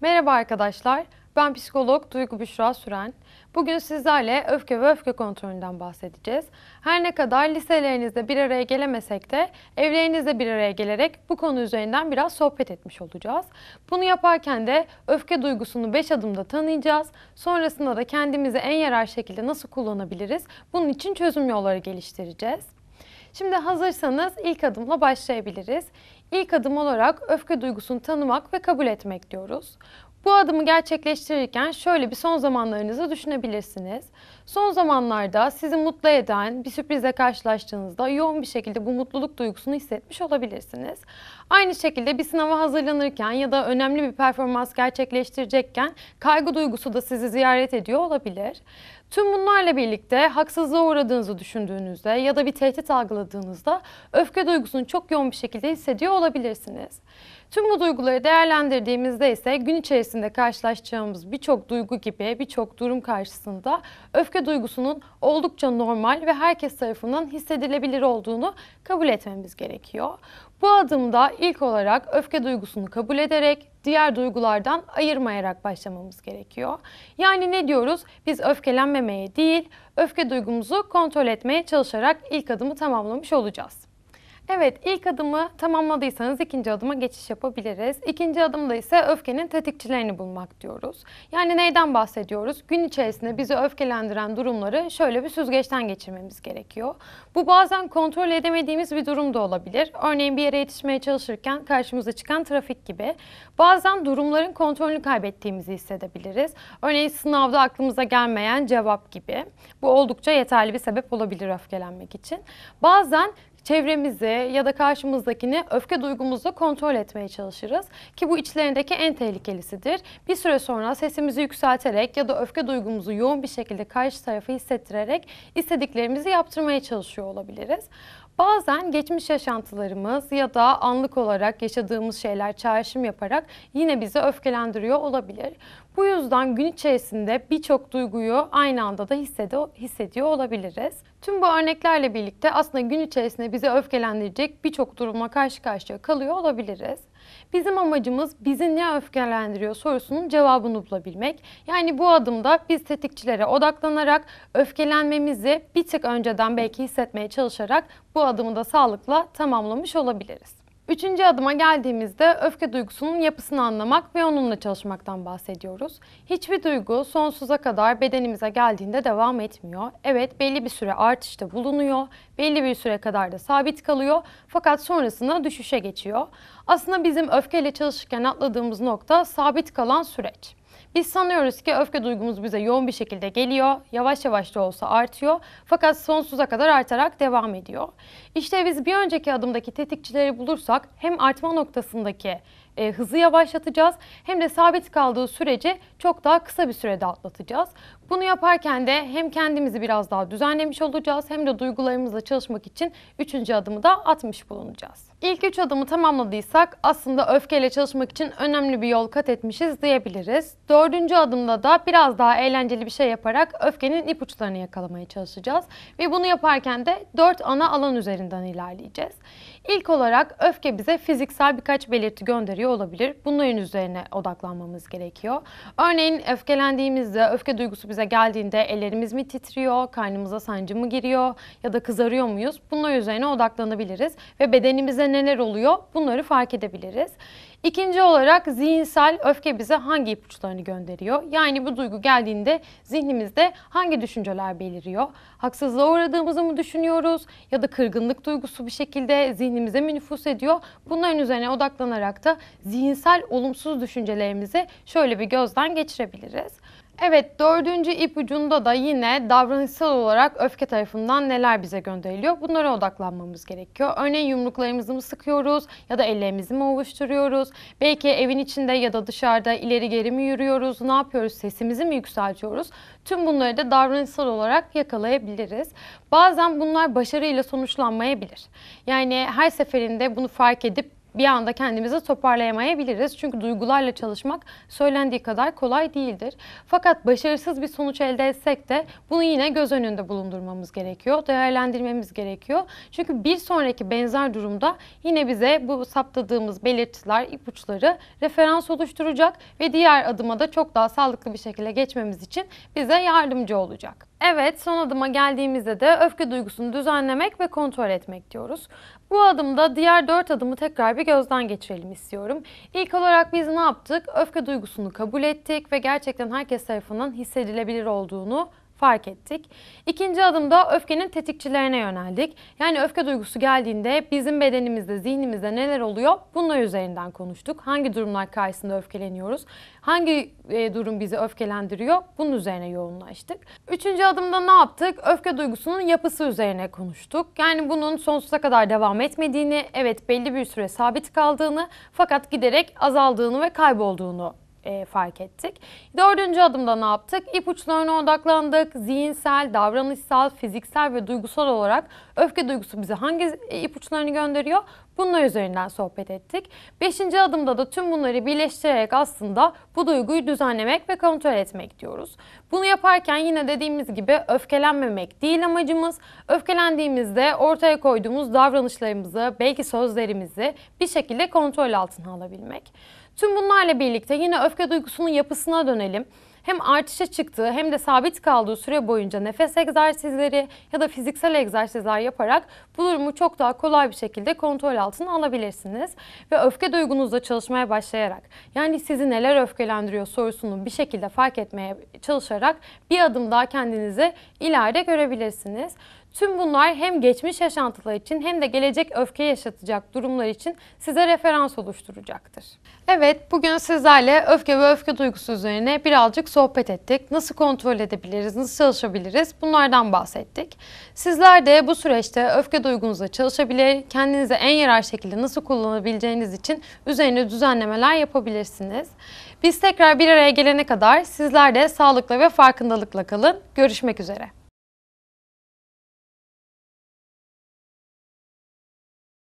Merhaba arkadaşlar, ben psikolog Duygu Büşra Süren. Bugün sizlerle öfke ve öfke kontrolünden bahsedeceğiz. Her ne kadar liselerinizde bir araya gelemesek de evlerinizde bir araya gelerek bu konu üzerinden biraz sohbet etmiş olacağız. Bunu yaparken de öfke duygusunu 5 adımda tanıyacağız. Sonrasında da kendimizi en yarar şekilde nasıl kullanabiliriz? Bunun için çözüm yolları geliştireceğiz. Şimdi hazırsanız ilk adımla başlayabiliriz. İlk adım olarak öfke duygusunu tanımak ve kabul etmek diyoruz. Bu adımı gerçekleştirirken şöyle bir son zamanlarınızı düşünebilirsiniz. Son zamanlarda sizi mutlu eden bir sürprize karşılaştığınızda yoğun bir şekilde bu mutluluk duygusunu hissetmiş olabilirsiniz. Aynı şekilde bir sınava hazırlanırken ya da önemli bir performans gerçekleştirecekken kaygı duygusu da sizi ziyaret ediyor olabilir. Tüm bunlarla birlikte haksızlığa uğradığınızı düşündüğünüzde ya da bir tehdit algıladığınızda öfke duygusunu çok yoğun bir şekilde hissediyor olabilirsiniz. Tüm bu duyguları değerlendirdiğimizde ise gün içerisinde karşılaşacağımız birçok duygu gibi birçok durum karşısında öfke duygusunun oldukça normal ve herkes tarafından hissedilebilir olduğunu kabul etmemiz gerekiyor. Bu adımda ilk olarak öfke duygusunu kabul ederek diğer duygulardan ayırmayarak başlamamız gerekiyor. Yani ne diyoruz? Biz öfkelenmemeye değil, öfke duygumuzu kontrol etmeye çalışarak ilk adımı tamamlamış olacağız. Evet, ilk adımı tamamladıysanız ikinci adıma geçiş yapabiliriz. İkinci adımda ise öfkenin tetikçilerini bulmak diyoruz. Yani neyden bahsediyoruz? Gün içerisinde bizi öfkelendiren durumları şöyle bir süzgeçten geçirmemiz gerekiyor. Bu bazen kontrol edemediğimiz bir durum da olabilir. Örneğin bir yere yetişmeye çalışırken karşımıza çıkan trafik gibi. Bazen durumların kontrolünü kaybettiğimizi hissedebiliriz. Örneğin sınavda aklımıza gelmeyen cevap gibi. Bu oldukça yeterli bir sebep olabilir öfkelenmek için. Bazen çevremizi ya da karşımızdakini öfke duygumuzla kontrol etmeye çalışırız. Ki bu içlerindeki en tehlikelisidir. Bir süre sonra sesimizi yükselterek ya da öfke duygumuzu yoğun bir şekilde karşı tarafı hissettirerek istediklerimizi yaptırmaya çalışıyor olabiliriz. Bazen geçmiş yaşantılarımız ya da anlık olarak yaşadığımız şeyler çağrışım yaparak yine bizi öfkelendiriyor olabilir. Bu yüzden gün içerisinde birçok duyguyu aynı anda da hissediyor olabiliriz. Tüm bu örneklerle birlikte aslında gün içerisinde bizi öfkelendirecek birçok duruma karşı karşıya kalıyor olabiliriz. Bizim amacımız bizi ne öfkelendiriyor sorusunun cevabını bulabilmek. Yani bu adımda biz tetikçilere odaklanarak öfkelenmemizi bir tık önceden belki hissetmeye çalışarak bu adımı da sağlıkla tamamlamış olabiliriz. Üçüncü adıma geldiğimizde öfke duygusunun yapısını anlamak ve onunla çalışmaktan bahsediyoruz. Hiçbir duygu sonsuza kadar bedenimize geldiğinde devam etmiyor. Evet belli bir süre artışta bulunuyor, belli bir süre kadar da sabit kalıyor fakat sonrasında düşüşe geçiyor. Aslında bizim öfkeyle çalışırken atladığımız nokta sabit kalan süreç. Biz sanıyoruz ki öfke duygumuz bize yoğun bir şekilde geliyor, yavaş yavaş da olsa artıyor fakat sonsuza kadar artarak devam ediyor. İşte biz bir önceki adımdaki tetikçileri bulursak hem artma noktasındaki e, hızı yavaşlatacağız hem de sabit kaldığı sürece çok daha kısa bir sürede atlatacağız. Bunu yaparken de hem kendimizi biraz daha düzenlemiş olacağız hem de duygularımızla çalışmak için üçüncü adımı da atmış bulunacağız. İlk üç adımı tamamladıysak aslında öfkeyle çalışmak için önemli bir yol kat etmişiz diyebiliriz. Dördüncü adımda da biraz daha eğlenceli bir şey yaparak öfkenin ipuçlarını yakalamaya çalışacağız. Ve bunu yaparken de dört ana alan üzerinden ilerleyeceğiz. İlk olarak öfke bize fiziksel birkaç belirti gönderiyor ihmali olabilir. Bunların üzerine odaklanmamız gerekiyor. Örneğin öfkelendiğimizde, öfke duygusu bize geldiğinde ellerimiz mi titriyor, karnımıza sancı mı giriyor ya da kızarıyor muyuz? Bunlar üzerine odaklanabiliriz ve bedenimize neler oluyor bunları fark edebiliriz. İkinci olarak zihinsel öfke bize hangi ipuçlarını gönderiyor? Yani bu duygu geldiğinde zihnimizde hangi düşünceler beliriyor? Haksızlığa uğradığımızı mı düşünüyoruz? Ya da kırgınlık duygusu bir şekilde zihnimize mi nüfus ediyor? Bunların üzerine odaklanarak da zihinsel olumsuz düşüncelerimizi şöyle bir gözden geçirebiliriz. Evet dördüncü ipucunda da yine davranışsal olarak öfke tarafından neler bize gönderiliyor bunlara odaklanmamız gerekiyor. Örneğin yumruklarımızı mı sıkıyoruz ya da ellerimizi mi ovuşturuyoruz? Belki evin içinde ya da dışarıda ileri geri mi yürüyoruz? Ne yapıyoruz? Sesimizi mi yükseltiyoruz? Tüm bunları da davranışsal olarak yakalayabiliriz. Bazen bunlar başarıyla sonuçlanmayabilir. Yani her seferinde bunu fark edip bir anda kendimizi toparlayamayabiliriz. Çünkü duygularla çalışmak söylendiği kadar kolay değildir. Fakat başarısız bir sonuç elde etsek de bunu yine göz önünde bulundurmamız gerekiyor. Değerlendirmemiz gerekiyor. Çünkü bir sonraki benzer durumda yine bize bu saptadığımız belirtiler, ipuçları referans oluşturacak ve diğer adıma da çok daha sağlıklı bir şekilde geçmemiz için bize yardımcı olacak. Evet, son adıma geldiğimizde de öfke duygusunu düzenlemek ve kontrol etmek diyoruz. Bu adımda diğer dört adımı tekrar bir gözden geçirelim istiyorum. İlk olarak biz ne yaptık? Öfke duygusunu kabul ettik ve gerçekten herkes tarafından hissedilebilir olduğunu fark ettik. İkinci adımda öfkenin tetikçilerine yöneldik. Yani öfke duygusu geldiğinde bizim bedenimizde, zihnimizde neler oluyor? Bunlar üzerinden konuştuk. Hangi durumlar karşısında öfkeleniyoruz? Hangi e, durum bizi öfkelendiriyor? Bunun üzerine yoğunlaştık. Üçüncü adımda ne yaptık? Öfke duygusunun yapısı üzerine konuştuk. Yani bunun sonsuza kadar devam etmediğini, evet belli bir süre sabit kaldığını fakat giderek azaldığını ve kaybolduğunu e, fark ettik. Dördüncü adımda ne yaptık? İpuçlarına odaklandık. Zihinsel, davranışsal, fiziksel ve duygusal olarak öfke duygusu bize hangi e, ipuçlarını gönderiyor? Bunlar üzerinden sohbet ettik. Beşinci adımda da tüm bunları birleştirerek aslında bu duyguyu düzenlemek ve kontrol etmek diyoruz. Bunu yaparken yine dediğimiz gibi öfkelenmemek değil amacımız. Öfkelendiğimizde ortaya koyduğumuz davranışlarımızı, belki sözlerimizi bir şekilde kontrol altına alabilmek. Tüm bunlarla birlikte yine öfke duygusunun yapısına dönelim hem artışa çıktığı hem de sabit kaldığı süre boyunca nefes egzersizleri ya da fiziksel egzersizler yaparak bu durumu çok daha kolay bir şekilde kontrol altına alabilirsiniz. Ve öfke duygunuzla çalışmaya başlayarak yani sizi neler öfkelendiriyor sorusunu bir şekilde fark etmeye çalışarak bir adım daha kendinizi ileride görebilirsiniz. Tüm bunlar hem geçmiş yaşantılar için hem de gelecek öfke yaşatacak durumlar için size referans oluşturacaktır. Evet, bugün sizlerle öfke ve öfke duygusu üzerine birazcık sohbet ettik. Nasıl kontrol edebiliriz, nasıl çalışabiliriz bunlardan bahsettik. Sizler de bu süreçte öfke duygunuzla çalışabilir, kendinize en yarar şekilde nasıl kullanabileceğiniz için üzerine düzenlemeler yapabilirsiniz. Biz tekrar bir araya gelene kadar sizler de sağlıkla ve farkındalıkla kalın. Görüşmek üzere.